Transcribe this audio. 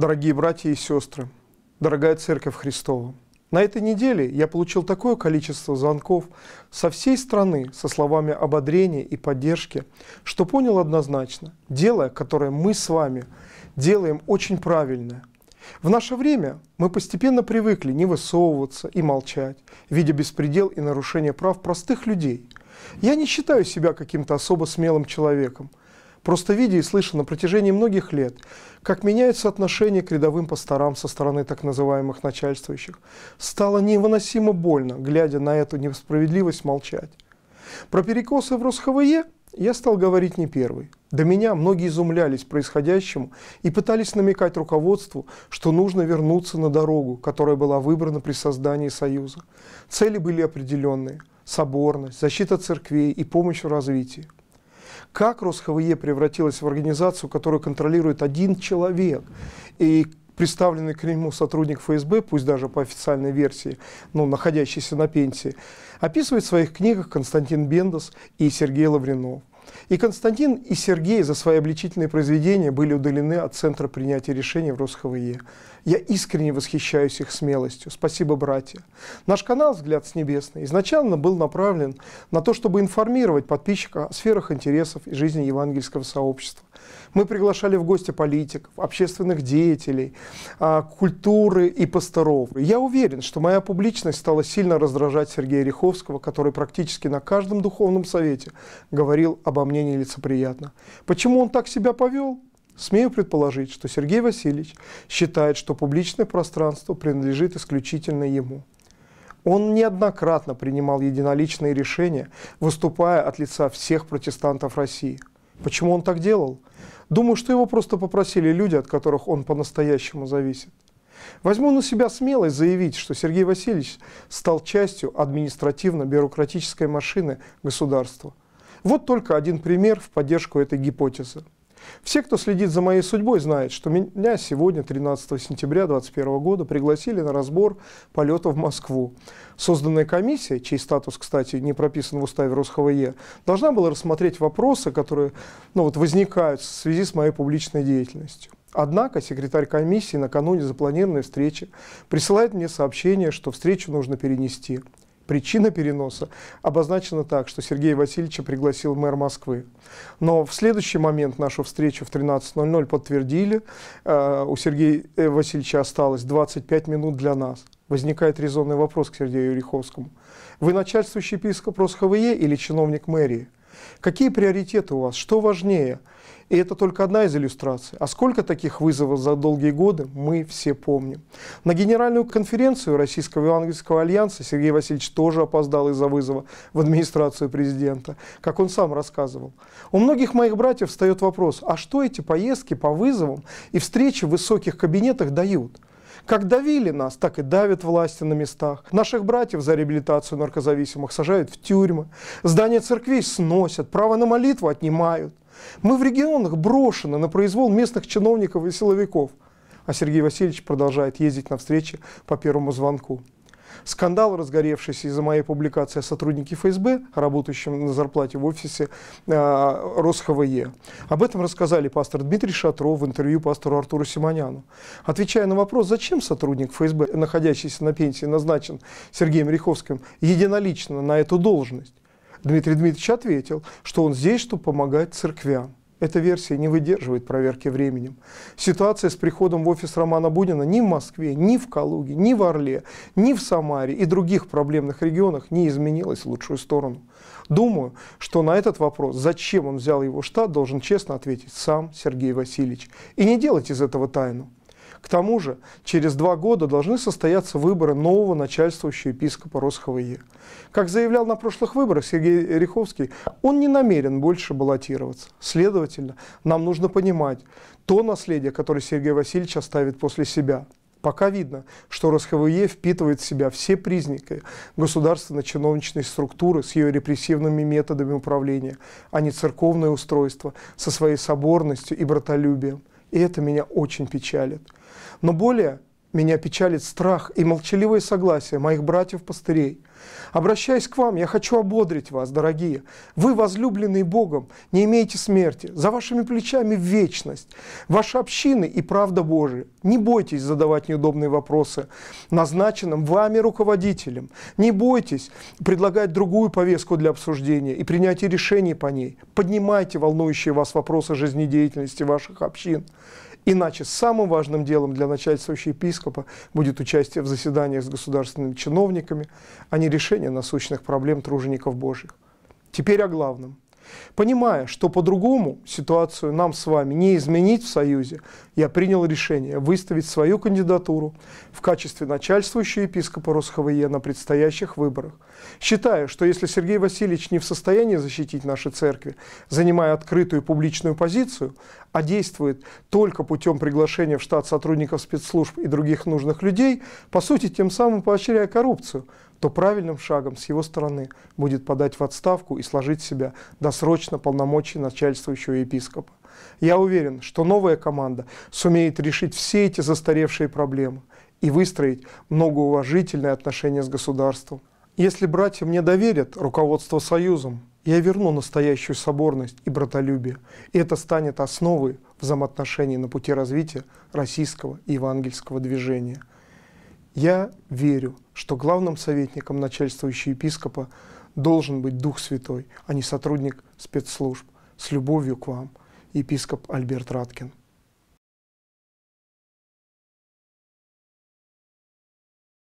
дорогие братья и сестры, дорогая Церковь Христова. На этой неделе я получил такое количество звонков со всей страны со словами ободрения и поддержки, что понял однозначно, дело, которое мы с вами делаем, очень правильное. В наше время мы постепенно привыкли не высовываться и молчать, видя беспредел и нарушение прав простых людей. Я не считаю себя каким-то особо смелым человеком, просто видя и слыша на протяжении многих лет, как меняются отношения к рядовым пасторам со стороны так называемых начальствующих, стало невыносимо больно, глядя на эту несправедливость, молчать. Про перекосы в РосХВЕ я стал говорить не первый. До меня многие изумлялись происходящему и пытались намекать руководству, что нужно вернуться на дорогу, которая была выбрана при создании Союза. Цели были определенные – соборность, защита церквей и помощь в развитии – как РосХВЕ превратилась в организацию, которую контролирует один человек? И представленный к нему сотрудник ФСБ, пусть даже по официальной версии, но ну, находящийся на пенсии, описывает в своих книгах Константин Бендас и Сергей Лавринов. И Константин, и Сергей за свои обличительные произведения были удалены от Центра принятия решений в РосХВЕ. Я искренне восхищаюсь их смелостью. Спасибо, братья. Наш канал «Взгляд с небесной» изначально был направлен на то, чтобы информировать подписчика о сферах интересов и жизни евангельского сообщества. Мы приглашали в гости политиков, общественных деятелей, а, культуры и пасторов. Я уверен, что моя публичность стала сильно раздражать Сергея Риховского, который практически на каждом духовном совете говорил об обо мне нелицеприятно. Почему он так себя повел? Смею предположить, что Сергей Васильевич считает, что публичное пространство принадлежит исключительно ему. Он неоднократно принимал единоличные решения, выступая от лица всех протестантов России. Почему он так делал? Думаю, что его просто попросили люди, от которых он по-настоящему зависит. Возьму на себя смелость заявить, что Сергей Васильевич стал частью административно-бюрократической машины государства. Вот только один пример в поддержку этой гипотезы. Все, кто следит за моей судьбой, знают, что меня сегодня, 13 сентября 2021 года, пригласили на разбор полета в Москву. Созданная комиссия, чей статус, кстати, не прописан в уставе РосХВЕ, должна была рассмотреть вопросы, которые ну, вот, возникают в связи с моей публичной деятельностью. Однако секретарь комиссии накануне запланированной встречи присылает мне сообщение, что встречу нужно перенести причина переноса обозначена так, что Сергея Васильевича пригласил мэр Москвы. Но в следующий момент нашу встречу в 13.00 подтвердили. Э, у Сергея э, Васильевича осталось 25 минут для нас. Возникает резонный вопрос к Сергею Риховскому. Вы начальствующий епископ РосХВЕ или чиновник мэрии? Какие приоритеты у вас? Что важнее? И это только одна из иллюстраций. А сколько таких вызовов за долгие годы, мы все помним. На генеральную конференцию Российского Евангельского альянса Сергей Васильевич тоже опоздал из-за вызова в администрацию президента, как он сам рассказывал. У многих моих братьев встает вопрос, а что эти поездки по вызовам и встречи в высоких кабинетах дают? Как давили нас, так и давят власти на местах. Наших братьев за реабилитацию наркозависимых сажают в тюрьмы. Здания церквей сносят, право на молитву отнимают. Мы в регионах брошены на произвол местных чиновников и силовиков. А Сергей Васильевич продолжает ездить на встречи по первому звонку. Скандал, разгоревшийся из-за моей публикации о сотруднике ФСБ, работающем на зарплате в офисе э, РосХВЕ. Об этом рассказали пастор Дмитрий Шатров в интервью пастору Артуру Симоняну. Отвечая на вопрос, зачем сотрудник ФСБ, находящийся на пенсии, назначен Сергеем Риховским единолично на эту должность, Дмитрий Дмитриевич ответил, что он здесь, чтобы помогать церквям. Эта версия не выдерживает проверки временем. Ситуация с приходом в офис Романа Будина ни в Москве, ни в Калуге, ни в Орле, ни в Самаре и других проблемных регионах не изменилась в лучшую сторону. Думаю, что на этот вопрос, зачем он взял его штат, должен честно ответить сам Сергей Васильевич. И не делать из этого тайну. К тому же, через два года должны состояться выборы нового начальствующего епископа РосХВЕ. Как заявлял на прошлых выборах Сергей Риховский, он не намерен больше баллотироваться. Следовательно, нам нужно понимать то наследие, которое Сергей Васильевич оставит после себя. Пока видно, что РосХВЕ впитывает в себя все признаки государственно-чиновничной структуры с ее репрессивными методами управления, а не церковное устройство со своей соборностью и братолюбием. И это меня очень печалит. Но более меня печалит страх и молчаливое согласие моих братьев-пастырей. Обращаясь к вам, я хочу ободрить вас, дорогие. Вы, возлюбленные Богом, не имеете смерти. За вашими плечами вечность. Ваши общины и правда Божия. Не бойтесь задавать неудобные вопросы назначенным вами руководителям. Не бойтесь предлагать другую повестку для обсуждения и принятия решений по ней. Поднимайте волнующие вас вопросы жизнедеятельности ваших общин. Иначе самым важным делом для начальствующего епископа будет участие в заседаниях с государственными чиновниками, а не решение насущных проблем тружеников Божьих. Теперь о главном – Понимая, что по-другому ситуацию нам с вами не изменить в Союзе, я принял решение выставить свою кандидатуру в качестве начальствующего епископа русского Е на предстоящих выборах. Считаю, что если Сергей Васильевич не в состоянии защитить наши церкви, занимая открытую публичную позицию, а действует только путем приглашения в штат сотрудников спецслужб и других нужных людей, по сути, тем самым поощряя коррупцию – то правильным шагом с его стороны будет подать в отставку и сложить в себя досрочно полномочия начальствующего епископа. Я уверен, что новая команда сумеет решить все эти застаревшие проблемы и выстроить многоуважительные отношения с государством. Если братья мне доверят руководство союзом, я верну настоящую соборность и братолюбие, и это станет основой взаимоотношений на пути развития российского и евангельского движения. Я верю, что главным советником начальствующего епископа должен быть Дух Святой, а не сотрудник спецслужб. С любовью к вам, епископ Альберт Раткин.